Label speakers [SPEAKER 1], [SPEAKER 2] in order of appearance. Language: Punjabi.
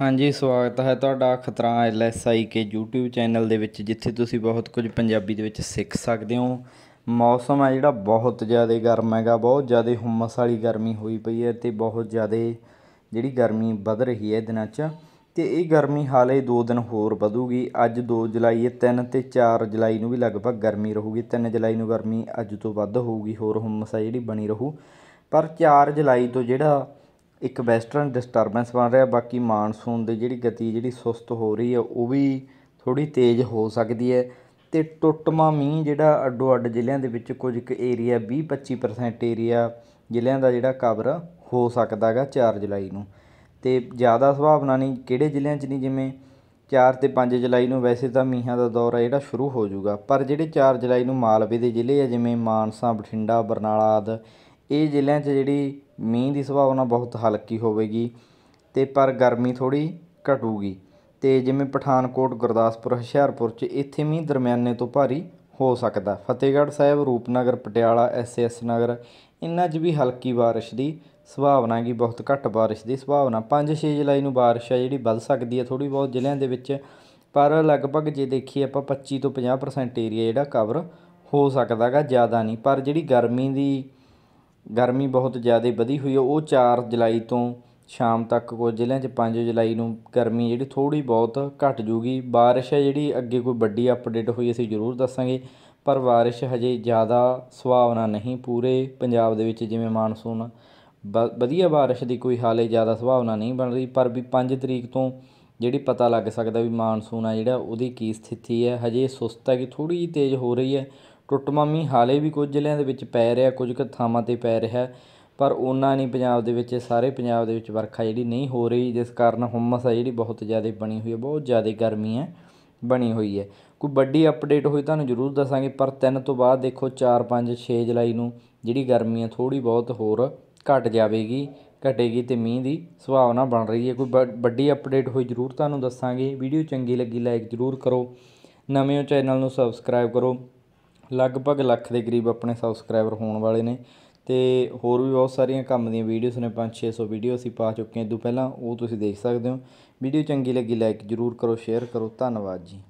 [SPEAKER 1] ਹਾਂਜੀ ਸਵਾਗਤ ਹੈ ਤੁਹਾਡਾ ਖਤਰਾ ਐਲਐਸਆਈ ਕੇ YouTube ਚੈਨਲ ਦੇ ਵਿੱਚ ਜਿੱਥੇ ਤੁਸੀਂ ਬਹੁਤ ਕੁਝ ਪੰਜਾਬੀ ਦੇ ਵਿੱਚ ਸਿੱਖ ਸਕਦੇ ਹੋ ਮੌਸਮ ਹੈ ਜਿਹੜਾ ਬਹੁਤ ਜ਼ਿਆਦਾ ਗਰਮ ਹੈਗਾ ਬਹੁਤ ਜ਼ਿਆਦਾ ਹੁਮਸ ਵਾਲੀ ਗਰਮੀ ਹੋਈ ਪਈ ਹੈ ਤੇ ਬਹੁਤ ਜ਼ਿਆਦਾ ਜਿਹੜੀ ਗਰਮੀ ਵੱਧ ਰਹੀ ਹੈ ਦਿਨਾਂ 'ਚ ਤੇ ਇਹ ਗਰਮੀ ਹਾਲੇ 2 ਦਿਨ ਹੋਰ ਵਧੂਗੀ ਅੱਜ 2 ਜੁਲਾਈ ਹੈ 3 ਤੇ 4 ਜੁਲਾਈ ਨੂੰ ਵੀ ਲਗਭਗ ਗਰਮੀ ਰਹੂਗੀ 3 ਜੁਲਾਈ ਨੂੰ ਗਰਮੀ ਅੱਜ ਤੋਂ ਵੱਧ ਹੋਊਗੀ ਹੋਰ ਹੁਮਸ ਹੈ ਜਿਹੜੀ ਬਣੀ ਰਹੂ ਪਰ 4 ਜੁਲਾਈ ਤੋਂ ਜਿਹੜਾ ਇੱਕ ਵੈਸਟਰਨ ਡਿਸਟਰਬੈਂਸ ਬਣ ਰਿਹਾ ਬਾਕੀ ਮਾਨਸੂਨ ਦੀ ਜਿਹੜੀ ਗਤੀ ਜਿਹੜੀ ਸੁਸਤ ਹੋ ਰਹੀ ਹੈ ਉਹ ਵੀ ਥੋੜੀ ਤੇਜ਼ ਹੋ ਸਕਦੀ ਹੈ ਤੇ ਟੁੱਟਮਾ ਮੀਂਹ ਜਿਹੜਾ ਅੱਡੋ ਅੱਡ ਜ਼ਿਲ੍ਹਿਆਂ ਦੇ ਵਿੱਚ ਕੁਝ ਕੁ ਏਰੀਆ 20 25% ਏਰੀਆ ਜ਼ਿਲ੍ਹਿਆਂ ਦਾ ਜਿਹੜਾ ਕਵਰ ਹੋ ਸਕਦਾ ਹੈਗਾ 4 ਜੁਲਾਈ ਨੂੰ ਤੇ ਜ਼ਿਆਦਾ ਸੰਭਾਵਨਾ ਨਹੀਂ ਕਿਹੜੇ ਜ਼ਿਲ੍ਹਿਆਂ 'ਚ ਨਹੀਂ ਜਿਵੇਂ 4 ਤੇ 5 ਜੁਲਾਈ ਨੂੰ ਵੈਸੇ ਤਾਂ ਮੀਂਹਾਂ ਦਾ ਦੌਰ ਹੈ ਜਿਹੜਾ ਸ਼ੁਰੂ ਹੋ ਜਾਊਗਾ ਪਰ ਜਿਹੜੇ 4 ਜੁਲਾਈ ਨੂੰ ਮਾਲਵੇ ਦੇ ਜ਼ਿਲ੍ਹੇ ਆ ਜਿਵੇਂ ਮਾਨਸਾ ਬਠਿੰਡਾ ਬਰਨਾਲਾ ਆਦ ਇਹ ਜ਼ਿਲ੍ਹਿਆਂ 'ਚ ਜਿਹੜੀ ਮੀਂਹ ਦੀ ਸੰਭਾਵਨਾ ਬਹੁਤ ਹਲਕੀ ਹੋਵੇਗੀ ਤੇ ਪਰ ਗਰਮੀ ਥੋੜੀ ਘਟੂਗੀ ਤੇ ਜਿਵੇਂ ਪਠਾਨਕੋਟ ਗੁਰਦਾਸਪੁਰ ਹੁਸ਼ਿਆਰਪੁਰ 'ਚ ਇੱਥੇ ਮੀਂਹ ਦਰਮਿਆਨੇ ਤੋਂ ਭਾਰੀ ਹੋ ਸਕਦਾ ਫਤਿਹਗੜ੍ਹ ਸਾਹਿਬ ਰੂਪਨਗਰ ਪਟਿਆਲਾ ਐਸ ਐਸ ਨਗਰ ਇੰਨਾ 'ਚ ਵੀ ਹਲਕੀ ਬਾਰਿਸ਼ ਦੀ ਸੰਭਾਵਨਾ ਹੈਗੀ ਬਹੁਤ ਘੱਟ ਬਾਰਿਸ਼ ਦੀ ਸੰਭਾਵਨਾ 5-6 ਜੁਲਾਈ ਨੂੰ ਬਾਰਿਸ਼ ਆ ਜਿਹੜੀ ਵੱਧ ਸਕਦੀ ਹੈ ਥੋੜੀ ਬਹੁਤ ਜ਼ਿਲ੍ਹਿਆਂ ਦੇ ਵਿੱਚ ਪਰ ਲਗਭਗ ਜੇ ਦੇਖੀ ਆਪਾਂ 25 ਤੋਂ 50% ਏਰੀਆ ਜਿਹੜਾ ਕਵਰ ਹੋ ਸਕਦਾਗਾ ਜ਼ਿਆਦਾ ਨਹੀਂ ਪਰ ਜਿਹੜੀ ਗਰਮੀ ਦੀ ਗਰਮੀ ਬਹੁਤ ਜ਼ਿਆਦਾ ਵਧੀ ਹੋਈ ਹੈ ਉਹ 4 ਜੁਲਾਈ ਤੋਂ ਸ਼ਾਮ ਤੱਕ ਕੁਝ ਜ਼ਿਲ੍ਹਿਆਂ 'ਚ 5 ਜੁਲਾਈ ਨੂੰ ਗਰਮੀ ਜਿਹੜੀ ਥੋੜੀ ਬਹੁਤ ਘਟ ਜੂਗੀ بارش ਹੈ ਜਿਹੜੀ ਅੱਗੇ ਕੋਈ ਵੱਡੀ ਅਪਡੇਟ ਹੋਈ ਅਸੀਂ ਜ਼ਰੂਰ ਦੱਸਾਂਗੇ ਪਰ بارش ਹਜੇ ਜ਼ਿਆਦਾ ਸੁਭਾਵਨਾ ਨਹੀਂ ਪੂਰੇ ਪੰਜਾਬ ਦੇ ਵਿੱਚ ਜਿਵੇਂ ਮਾਨਸੂਨ ਵਧੀਆ بارش ਦੀ ਕੋਈ ਹਾਲੇ ਜ਼ਿਆਦਾ ਸੁਭਾਵਨਾ ਨਹੀਂ ਬਣ ਰਹੀ ਪਰ ਵੀ 5 ਤਰੀਕ ਤੋਂ ਜਿਹੜੀ ਪਤਾ ਲੱਗ ਸਕਦਾ ਵੀ ਮਾਨਸੂਨ ਆ ਜਿਹੜਾ ਉਹਦੀ ਕੀ ਸਥਿਤੀ ਹੈ ਹਜੇ ਸੁਸਤ ਹੈ ਕਿ ਥੋੜੀ ਜਿਹੀ ਤੇਜ਼ ਹੋ ਰਹੀ ਹੈ ਟੁੱਟਮਾਮੀ ਹਾਲੇ ਵੀ ਕੁਝ ਜ਼ਿਲ੍ਹਿਆਂ ਦੇ ਵਿੱਚ ਪੈ ਰਿਹਾ ਕੁਝ ਕੁ ਥਾਵਾਂ 'ਤੇ ਪੈ ਰਿਹਾ ਪਰ ਉਹਨਾਂ ਨਹੀਂ ਪੰਜਾਬ ਦੇ ਵਿੱਚ ਸਾਰੇ ਪੰਜਾਬ ਦੇ ਵਿੱਚ ਵਰਖਾ ਜਿਹੜੀ ਨਹੀਂ ਹੋ ਰਹੀ ਜਿਸ ਕਾਰਨ ਹੁੰਮਸ ਹੈ ਜਿਹੜੀ ਬਹੁਤ ਜ਼ਿਆਦਾ ਬਣੀ ਹੋਈ ਹੈ ਬਹੁਤ ਜ਼ਿਆਦਾ ਗਰਮੀ ਹੈ ਬਣੀ ਹੋਈ ਹੈ ਕੋਈ ਵੱਡੀ ਅਪਡੇਟ ਹੋਈ ਤੁਹਾਨੂੰ ਜ਼ਰੂਰ ਦੱਸਾਂਗੇ ਪਰ ਤਿੰਨ ਤੋਂ ਬਾਅਦ ਦੇਖੋ 4 5 6 ਜੁਲਾਈ ਨੂੰ ਜਿਹੜੀ ਗਰਮੀ ਹੈ ਥੋੜੀ ਬਹੁਤ ਹੋਰ ਘਟ ਜਾਵੇਗੀ ਘਟੇਗੀ ਤੇ ਮੀਂਹ ਦੀ ਸੰਭਾਵਨਾ ਬਣ ਰਹੀ ਹੈ ਕੋਈ ਵੱਡੀ ਅਪਡੇਟ ਹੋਈ ਜ਼ਰੂਰ ਤੁਹਾਨੂੰ ਦੱਸਾਂਗੇ ਵੀਡੀਓ ਚੰਗੀ ਲੱਗੀ ਲਾਈਕ ਜ਼ਰੂਰ ਕਰੋ ਨਵੇਂ ਚੈਨਲ ਨੂੰ ਸਬਸਕ੍ਰਾਈਬ ਕਰੋ ਲਗਭਗ ਲੱਖ ਦੇ ਕਰੀਬ ਆਪਣੇ ਸਬਸਕ੍ਰਾਈਬਰ ਹੋਣ ਵਾਲੇ ਨੇ ਤੇ ਹੋਰ ਵੀ ਬਹੁਤ ਸਾਰੀਆਂ ਕੰਮ ਦੀਆਂ ਵੀਡੀਓਜ਼ ਨੇ 5-600 ਵੀਡੀਓ ਅਸੀਂ ਪਾ ਚੁੱਕੇ ਹਾਂ ਇਦੋਂ ਪਹਿਲਾਂ ਉਹ ਤੁਸੀਂ ਦੇਖ ਸਕਦੇ ਹੋ ਵੀਡੀਓ ਚੰਗੀ ਲੱਗੀ ਲਾਈਕ ਜ਼ਰੂਰ ਕਰੋ ਸ਼ੇਅਰ ਕਰੋ ਧੰਨਵਾਦ ਜੀ